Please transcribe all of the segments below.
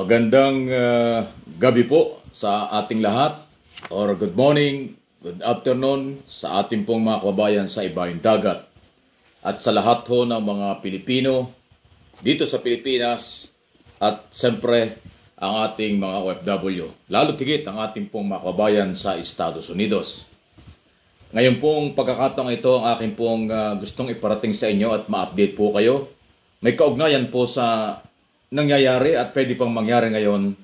Magandang uh, gabi po sa ating lahat or good morning, good afternoon sa ating pong mga kabayan sa ibayong dagat at sa lahat ho ng mga Pilipino dito sa Pilipinas at siyempre ang ating mga OFW, lalo tigit ang ating pong mga kabayan sa Estados Unidos. Ngayon pong pagkakataong ito ang aking pong uh, gustong iparating sa inyo at ma-update po kayo. May kaugnayan po sa nangyayari at pwede pang mangyari ngayon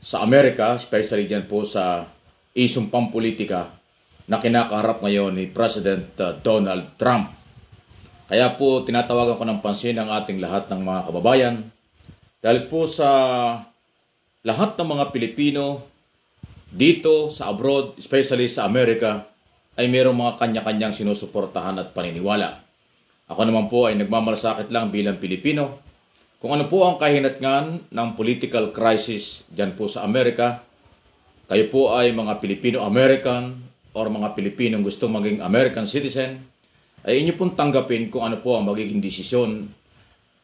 sa Amerika, especially dyan po sa isong pampolitika na kinakaharap ngayon ni President uh, Donald Trump. Kaya po tinatawagan ko ng pansin ang ating lahat ng mga kababayan dahil po sa lahat ng mga Pilipino dito sa abroad, especially sa Amerika, ay mayroong mga kanya-kanyang sinusuportahan at paniniwala. Ako naman po ay nagmamalasakit lang bilang Pilipino kung ano po ang kahinatngan ng political crisis dyan po sa Amerika, kayo po ay mga Filipino-American or mga Pilipinong gustong maging American citizen, ay inyo pong tanggapin kung ano po ang magiging desisyon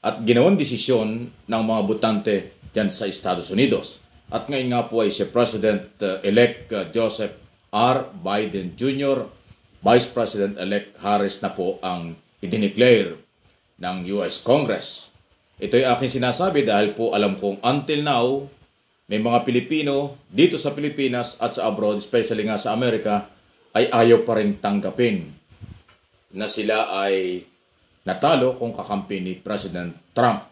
at ginawang desisyon ng mga butante dyan sa Estados Unidos. At ngayon nga po ay si President-elect uh, Joseph R. Biden Jr., Vice President-elect Harris na po ang idineclare ng US Congress. Ito ay aking sinasabi dahil po alam kong until now, may mga Pilipino dito sa Pilipinas at sa abroad, especially nga sa Amerika, ay ayaw pa rin tanggapin na sila ay natalo kung kakampi ni President Trump.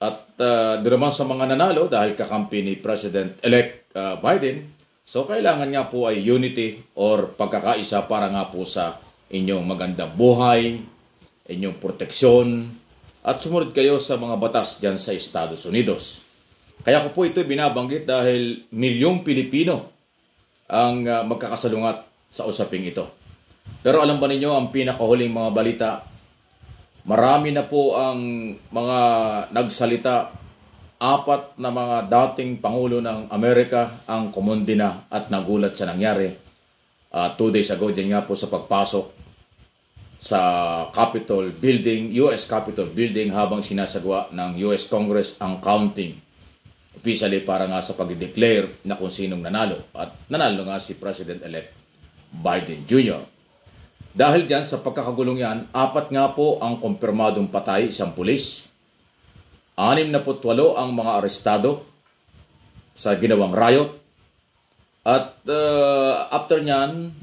At uh, doon naman sa mga nanalo dahil kakampi ni President-elect uh, ah, Biden, so kailangan nga po ay unity or pagkakaisa para nga po sa inyong magandang buhay, inyong proteksyon, at sumunod kayo sa mga batas dyan sa Estados Unidos. Kaya ko po ito binabanggit dahil milyong Pilipino ang ah, magkakasalungat sa usaping ito. Pero alam ba ninyo ang pinakahuling mga balita? Marami na po ang mga nagsalita. Apat na mga dating Pangulo ng Amerika ang kumundi na at nagulat sa nangyari. Uh, two days ago, din nga po sa pagpasok sa Capitol Building, US Capitol Building habang sinasagawa ng US Congress ang counting. Officially para nga sa pag-declare na kung sinong nanalo at nanalo nga si President-elect Biden Jr. Dahil dyan sa pagkakagulong yan, apat nga po ang kumpirmadong patay, isang pulis, Anim na 68 ang mga arestado sa ginawang riot. At uh, after nyan,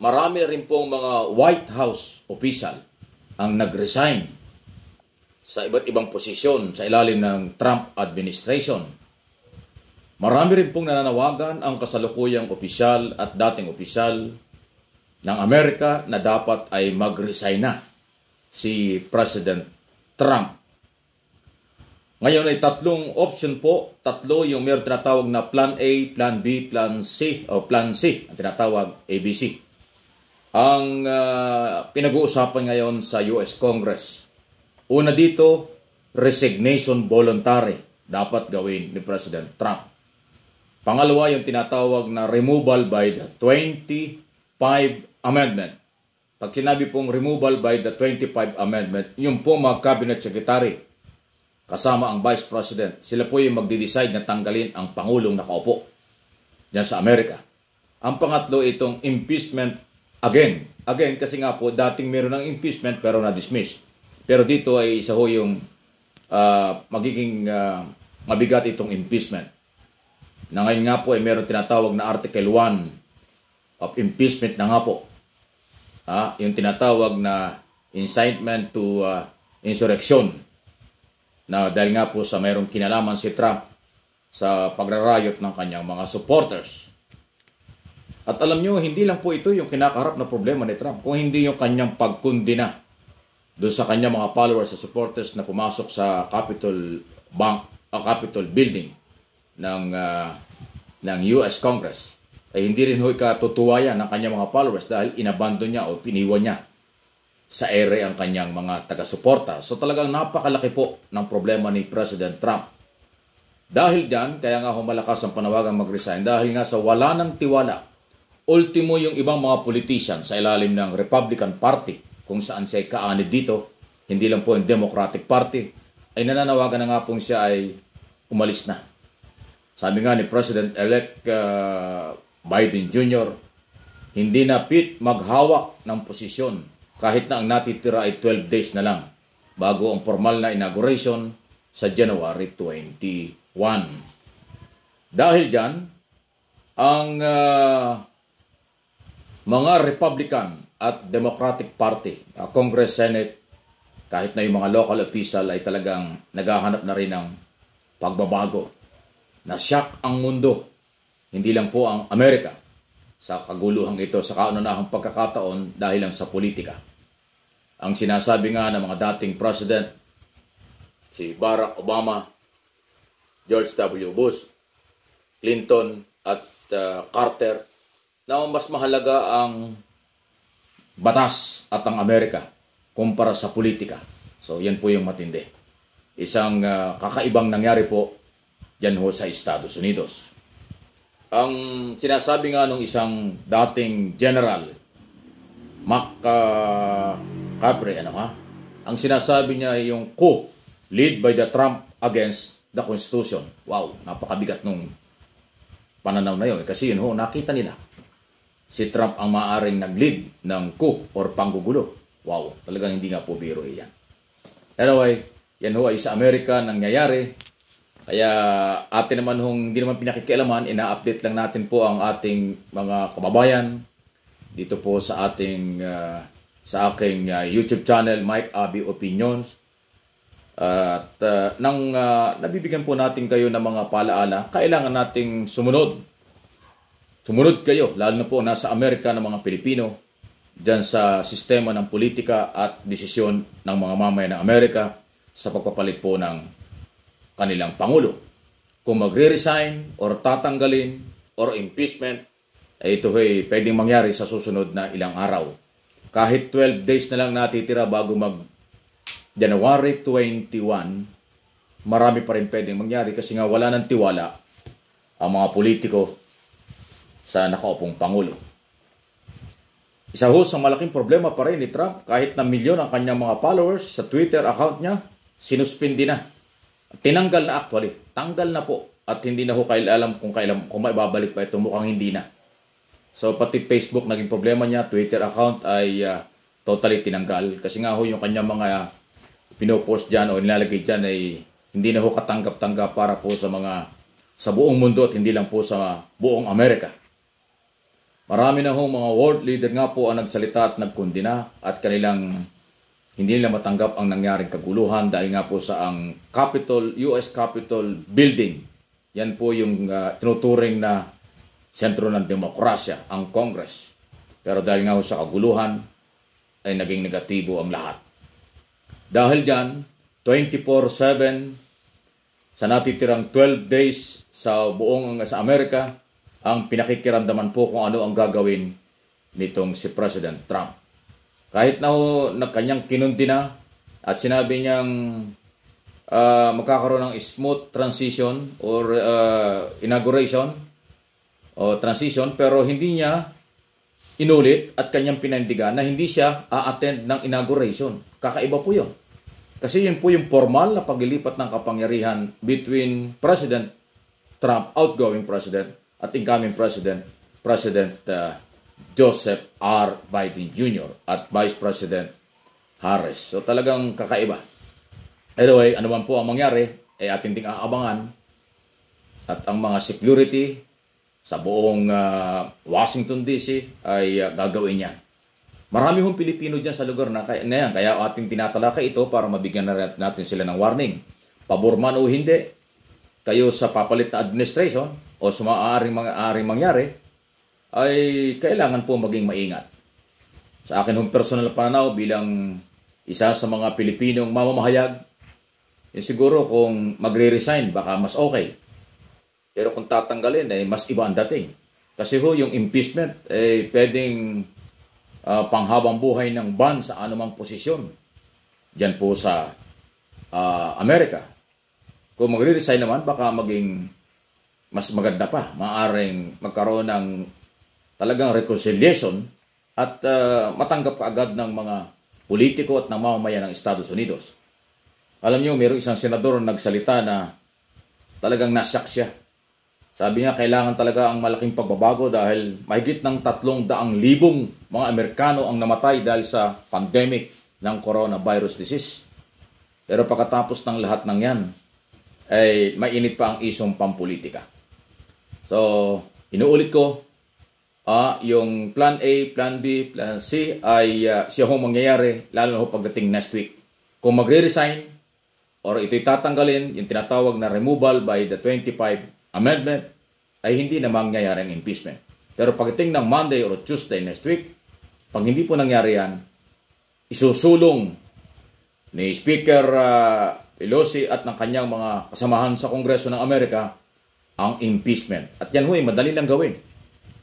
marami rin pong mga White House official ang nag-resign sa iba't ibang posisyon sa ilalim ng Trump administration. Marami rin pong nananawagan ang kasalukuyang opisyal at dating opisyal ng Amerika na dapat ay mag-resign na si President Trump. Ngayon ay tatlong option po, tatlo yung meron tinatawag na Plan A, Plan B, Plan C o Plan C, ang tinatawag ABC ang uh, pinag-uusapan ngayon sa US Congress. Una dito, resignation voluntary dapat gawin ni President Trump. Pangalawa, yung tinatawag na removal by the 25 Amendment. Pag sinabi pong removal by the 25 Amendment, yung po mga cabinet secretary kasama ang vice president, sila po yung magde-decide na tanggalin ang pangulong nakaupo diyan sa Amerika. Ang pangatlo itong impeachment Again, again, kasi nga po, dating meron ng impeachment pero na-dismiss. Pero dito ay isa ho yung uh, magiging uh, mabigat itong impeachment. Na ngayon nga po ay meron tinatawag na Article 1 of impeachment na nga po. Ah, yung tinatawag na incitement to uh, insurrection. Na dahil nga po sa mayroong kinalaman si Trump sa pagrarayot ng kanyang mga supporters. At alam nyo, hindi lang po ito yung kinakaharap na problema ni Trump, kung hindi yung kanyang pagkundina doon sa kanyang mga followers sa supporters na pumasok sa Capitol Bank, uh, Capitol Building ng, uh, ng US Congress. Ay eh, hindi rin ho yan ng kanyang mga followers dahil inabandon niya o piniwan niya sa ere ang kanyang mga taga-suporta. So talagang napakalaki po ng problema ni President Trump. Dahil dyan, kaya nga humalakas ang panawagang mag-resign dahil nga sa wala ng tiwala Ultimo yung ibang mga politician sa ilalim ng Republican Party kung saan siya kaanid dito, hindi lang po yung Democratic Party, ay nananawagan na nga pong siya ay umalis na. Sabi nga ni President-elect uh, Biden Jr., hindi na fit maghawak ng posisyon kahit na ang natitira ay 12 days na lang bago ang formal na inauguration sa January 21. Dahil dyan, ang uh, mga Republican at Democratic Party, uh, Congress, Senate, kahit na yung mga local official ay talagang naghahanap na rin ng pagbabago. Nasyak ang mundo, hindi lang po ang Amerika, sa kaguluhang ito sa kaunanahang pagkakataon dahil lang sa politika. Ang sinasabi nga ng mga dating president, si Barack Obama, George W. Bush, Clinton at uh, Carter, na mas mahalaga ang batas at ang Amerika kumpara sa politika. So yan po yung matindi. Isang uh, kakaibang nangyari po dyan ho sa Estados Unidos. Ang sinasabi nga nung isang dating general, Mac uh, Capre, ano ha? Ang sinasabi niya yung coup led by the Trump against the Constitution. Wow, napakabigat nung pananaw na yun. Kasi yun ho, nakita nila si Trump ang maaring nag-lead ng coup or panggugulo. Wow, talagang hindi nga po biro yan. Anyway, yan ho ay sa Amerika nangyayari. Kaya atin naman hong hindi naman pinakikialaman, ina-update lang natin po ang ating mga kababayan dito po sa ating uh, sa aking uh, YouTube channel Mike Abi Opinions. At uh, nang uh, nabibigyan po natin kayo ng mga paalaala, kailangan nating sumunod Sumunod kayo, lalo na po nasa Amerika ng mga Pilipino, dyan sa sistema ng politika at desisyon ng mga mamaya ng Amerika sa pagpapalit po ng kanilang Pangulo. Kung magre-resign or tatanggalin or impeachment, eh ito ay pwedeng mangyari sa susunod na ilang araw. Kahit 12 days na lang natitira bago mag January 21, marami pa rin pwedeng mangyari kasi nga wala ng tiwala ang mga politiko sa nakaupong Pangulo. Isa ho sa malaking problema pa rin ni Trump kahit na milyon ang kanyang mga followers sa Twitter account niya, sinuspindi na. Tinanggal na actually. Tanggal na po. At hindi na ho kail alam kung kailan, kung maibabalik pa ito. Mukhang hindi na. So pati Facebook naging problema niya. Twitter account ay uh, totally tinanggal. Kasi nga ho yung kanyang mga uh, pinopost diyan o nilalagay diyan ay hindi na ho katanggap-tanggap para po sa mga sa buong mundo at hindi lang po sa buong Amerika. Marami na hong mga world leader nga po ang nagsalita at nagkondina at kanilang hindi nila matanggap ang nangyaring kaguluhan dahil nga po sa ang Capitol, US Capitol Building. Yan po yung uh, tinuturing na sentro ng demokrasya, ang Congress. Pero dahil nga po sa kaguluhan, ay naging negatibo ang lahat. Dahil dyan, 24-7, sa natitirang 12 days sa buong sa Amerika, ang pinakikiramdaman po kung ano ang gagawin nitong si President Trump. Kahit na ho, na kanyang kinundi na at sinabi niyang uh, magkakaroon ng smooth transition or uh, inauguration o transition pero hindi niya inulit at kanyang pinandigan na hindi siya a-attend ng inauguration. Kakaiba po yun. Kasi yun po yung formal na paglilipat ng kapangyarihan between President Trump, outgoing President at incoming President, President uh, Joseph R. Biden Jr. at Vice President Harris. So talagang kakaiba. Anyway, ano man po ang mangyari, ay eh, atin ding aabangan at ang mga security sa buong uh, Washington DC ay uh, gagawin niya. Marami hong Pilipino dyan sa lugar na, kaya, na yan. Kaya ating tinatalakay ito para mabigyan na natin sila ng warning. Pabor man o hindi, kayo sa papalit na administration, o sa maaaring mga aring mangyari, ay kailangan po maging maingat. Sa akin hong personal pananaw bilang isa sa mga Pilipinong mamamahayag, eh siguro kung magre-resign, baka mas okay. Pero kung tatanggalin, eh, mas iba ang dating. Kasi ho, yung impeachment, eh, pwedeng uh, panghabang buhay ng ban sa anumang posisyon. Diyan po sa uh, Amerika. Kung magre-resign naman, baka maging mas maganda pa. Maaring magkaroon ng talagang reconciliation at uh, matanggap agad ng mga politiko at ng mamamayan ng Estados Unidos. Alam niyo, mayroong isang senador na nagsalita na talagang nasyak siya. Sabi niya, kailangan talaga ang malaking pagbabago dahil mahigit ng tatlong daang libong mga Amerikano ang namatay dahil sa pandemic ng coronavirus disease. Pero pagkatapos ng lahat ng yan, ay mainit pa ang isong pampolitika. So, inuulit ko, ah, yung plan A, plan B, plan C ay uh, siya ho mangyayari lalo na ho pagdating next week. Kung magre-resign or ito'y tatanggalin, yung tinatawag na removal by the 25 amendment, ay hindi na mangyayari ang impeachment. Pero pagdating ng Monday or Tuesday next week, pag hindi po nangyari yan, isusulong ni Speaker uh, Pelosi at ng kanyang mga kasamahan sa Kongreso ng Amerika ang impeachment. At yan ho madali lang gawin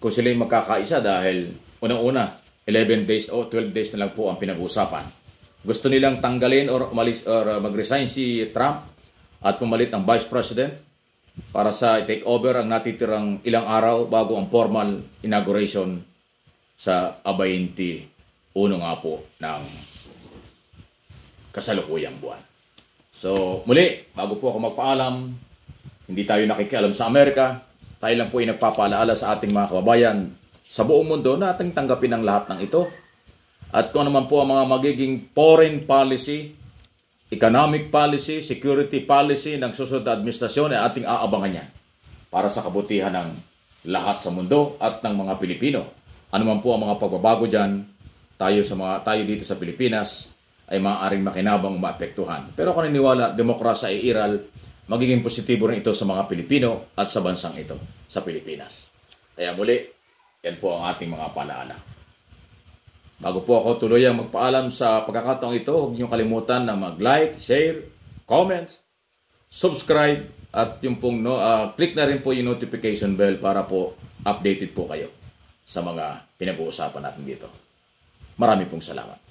kung sila ay magkakaisa dahil unang-una, 11 days o 12 days na lang po ang pinag-uusapan. Gusto nilang tanggalin or, umalis, or uh, mag-resign si Trump at pumalit ang Vice President para sa take over ang natitirang ilang araw bago ang formal inauguration sa Abayinti uno nga po ng kasalukuyang buwan. So muli, bago po ako magpaalam, hindi tayo nakikialam sa Amerika. Tayo lang po ay nagpapaalaala sa ating mga kababayan sa buong mundo na ating tanggapin ang lahat ng ito. At kung naman ano po ang mga magiging foreign policy, economic policy, security policy ng susunod na administrasyon ay ating aabangan niya para sa kabutihan ng lahat sa mundo at ng mga Pilipino. Ano man po ang mga pagbabago dyan, tayo, sa mga, tayo dito sa Pilipinas ay maaaring makinabang maapektuhan. Pero kung naniniwala, demokrasya ay iral magiging positibo rin ito sa mga Pilipino at sa bansang ito, sa Pilipinas. Kaya muli, yan po ang ating mga paalaala. Bago po ako tuluyang magpaalam sa pagkakataong ito, huwag niyong kalimutan na mag-like, share, comment, subscribe, at yung pong no, uh, click na rin po yung notification bell para po updated po kayo sa mga pinag-uusapan natin dito. Marami pong salamat.